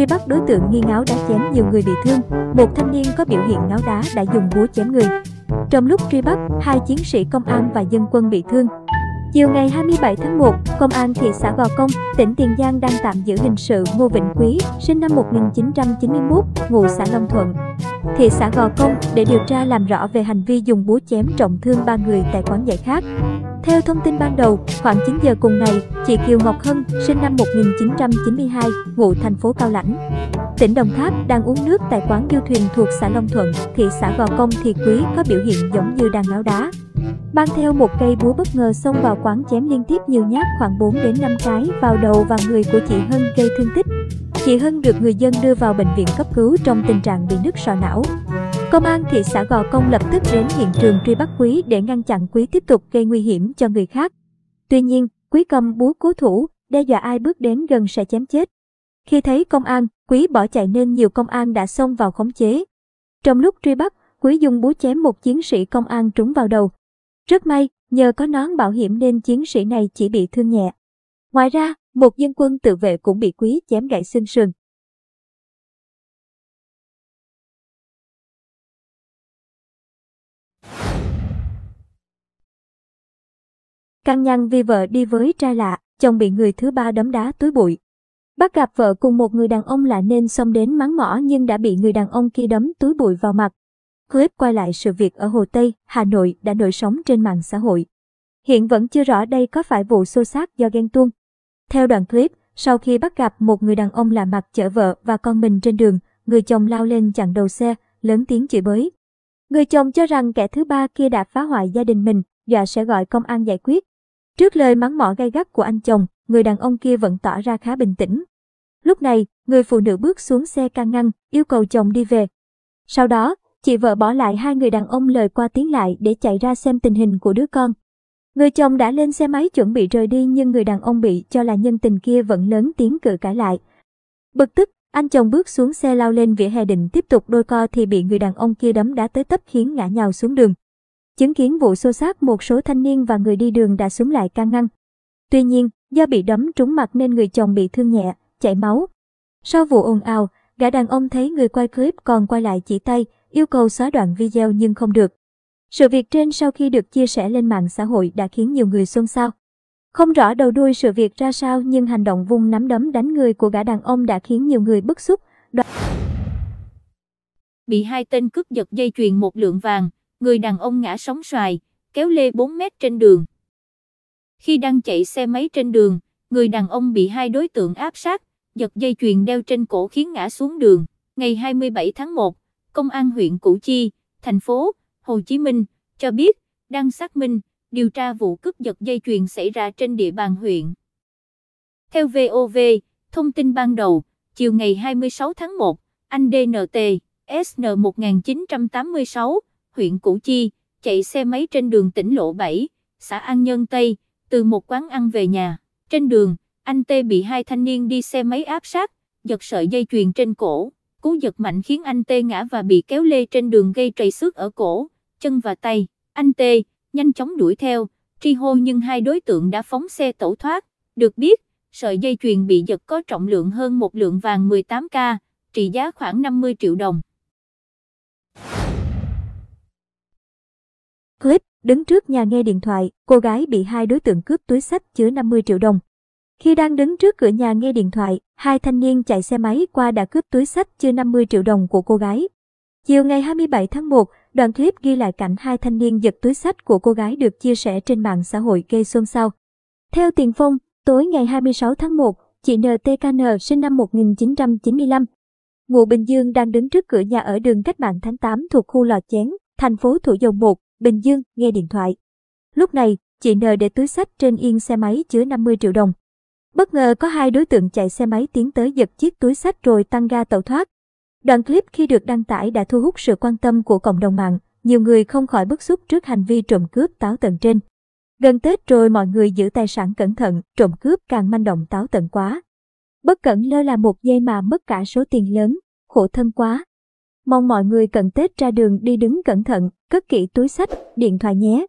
Truy bắt đối tượng nghi ngáo đá chém nhiều người bị thương, một thanh niên có biểu hiện ngáo đá đã dùng búa chém người. Trong lúc truy bắt, hai chiến sĩ công an và dân quân bị thương, Chiều ngày 27 tháng 1, Công an thị xã Gò Công, tỉnh Tiền Giang đang tạm giữ hình sự Ngô Vĩnh Quý, sinh năm 1991, ngụ xã Long Thuận, thị xã Gò Công để điều tra làm rõ về hành vi dùng búa chém trọng thương ba người tại quán giải khát. Theo thông tin ban đầu, khoảng 9 giờ cùng ngày, chị Kiều Ngọc Hân, sinh năm 1992, ngụ thành phố Cao Lãnh, tỉnh Đồng Tháp đang uống nước tại quán du thuyền thuộc xã Long Thuận, thị xã Gò Công thì Quý có biểu hiện giống như đang ngáo đá. Mang theo một cây búa bất ngờ xông vào quán chém liên tiếp nhiều nhát khoảng 4 đến 5 cái vào đầu và người của chị Hân gây thương tích. Chị Hân được người dân đưa vào bệnh viện cấp cứu trong tình trạng bị nứt sọ não. Công an thị xã Gò Công lập tức đến hiện trường truy bắt Quý để ngăn chặn Quý tiếp tục gây nguy hiểm cho người khác. Tuy nhiên, Quý cầm búa cố thủ, đe dọa ai bước đến gần sẽ chém chết. Khi thấy công an, Quý bỏ chạy nên nhiều công an đã xông vào khống chế. Trong lúc truy bắt, Quý dùng búa chém một chiến sĩ công an trúng vào đầu, rất may, nhờ có nón bảo hiểm nên chiến sĩ này chỉ bị thương nhẹ. Ngoài ra, một dân quân tự vệ cũng bị quý chém gãy xương sườn. Căng nhằn vì vợ đi với trai lạ, chồng bị người thứ ba đấm đá túi bụi. Bắt gặp vợ cùng một người đàn ông lạ nên xông đến mắng mỏ nhưng đã bị người đàn ông kia đấm túi bụi vào mặt, Clip quay lại sự việc ở Hồ Tây, Hà Nội đã nổi sóng trên mạng xã hội. Hiện vẫn chưa rõ đây có phải vụ xô xát do ghen tuông. Theo đoạn clip, sau khi bắt gặp một người đàn ông lạ mặt chở vợ và con mình trên đường, người chồng lao lên chặn đầu xe, lớn tiếng chửi bới. Người chồng cho rằng kẻ thứ ba kia đã phá hoại gia đình mình, dọa sẽ gọi công an giải quyết. Trước lời mắng mỏ gay gắt của anh chồng, người đàn ông kia vẫn tỏ ra khá bình tĩnh. Lúc này, người phụ nữ bước xuống xe can ngăn, yêu cầu chồng đi về. Sau đó, Chị vợ bỏ lại hai người đàn ông lời qua tiếng lại để chạy ra xem tình hình của đứa con. Người chồng đã lên xe máy chuẩn bị rời đi nhưng người đàn ông bị cho là nhân tình kia vẫn lớn tiếng cự cãi lại. Bực tức, anh chồng bước xuống xe lao lên vỉa hè định tiếp tục đôi co thì bị người đàn ông kia đấm đá tới tấp khiến ngã nhào xuống đường. Chứng kiến vụ xô xát một số thanh niên và người đi đường đã xuống lại can ngăn. Tuy nhiên, do bị đấm trúng mặt nên người chồng bị thương nhẹ, chảy máu. Sau vụ ồn ào, gã đàn ông thấy người quay clip còn quay lại chỉ tay, yêu cầu xóa đoạn video nhưng không được. Sự việc trên sau khi được chia sẻ lên mạng xã hội đã khiến nhiều người xôn xao. Không rõ đầu đuôi sự việc ra sao nhưng hành động vung nắm đấm đánh người của gã đàn ông đã khiến nhiều người bức xúc. Đoạn... Bị hai tên cướp giật dây chuyền một lượng vàng, người đàn ông ngã sóng xoài, kéo lê 4 mét trên đường. Khi đang chạy xe máy trên đường, người đàn ông bị hai đối tượng áp sát, giật dây chuyền đeo trên cổ khiến ngã xuống đường. Ngày 27 tháng 1, Công an huyện Củ Chi, thành phố Hồ Chí Minh, cho biết, đang xác minh, điều tra vụ cướp giật dây chuyền xảy ra trên địa bàn huyện. Theo VOV, thông tin ban đầu, chiều ngày 26 tháng 1, anh DNT, SN 1986, huyện Củ Chi, chạy xe máy trên đường tỉnh Lộ 7, xã An Nhân Tây, từ một quán ăn về nhà. Trên đường, anh T bị hai thanh niên đi xe máy áp sát, giật sợi dây chuyền trên cổ cú giật mạnh khiến anh Tê ngã và bị kéo lê trên đường gây trầy xước ở cổ, chân và tay, anh Tê, nhanh chóng đuổi theo, tri hô nhưng hai đối tượng đã phóng xe tẩu thoát, được biết, sợi dây chuyền bị giật có trọng lượng hơn một lượng vàng 18K, trị giá khoảng 50 triệu đồng. Clip, đứng trước nhà nghe điện thoại, cô gái bị hai đối tượng cướp túi sách chứa 50 triệu đồng. Khi đang đứng trước cửa nhà nghe điện thoại, hai thanh niên chạy xe máy qua đã cướp túi sách chưa 50 triệu đồng của cô gái. Chiều ngày 27 tháng 1, đoạn clip ghi lại cảnh hai thanh niên giật túi sách của cô gái được chia sẻ trên mạng xã hội gây xôn xao. Theo Tiền Phong, tối ngày 26 tháng 1, chị NTKN sinh năm 1995, ngụ Bình Dương đang đứng trước cửa nhà ở đường cách mạng tháng 8 thuộc khu Lò Chén, thành phố Thủ Dầu Một, Bình Dương, nghe điện thoại. Lúc này, chị N để túi sách trên yên xe máy chứa 50 triệu đồng. Bất ngờ có hai đối tượng chạy xe máy tiến tới giật chiếc túi sách rồi tăng ga tẩu thoát. Đoạn clip khi được đăng tải đã thu hút sự quan tâm của cộng đồng mạng, nhiều người không khỏi bức xúc trước hành vi trộm cướp táo tận trên. Gần Tết rồi mọi người giữ tài sản cẩn thận, trộm cướp càng manh động táo tận quá. Bất cẩn lơ là một giây mà mất cả số tiền lớn, khổ thân quá. Mong mọi người cận Tết ra đường đi đứng cẩn thận, cất kỹ túi sách, điện thoại nhé.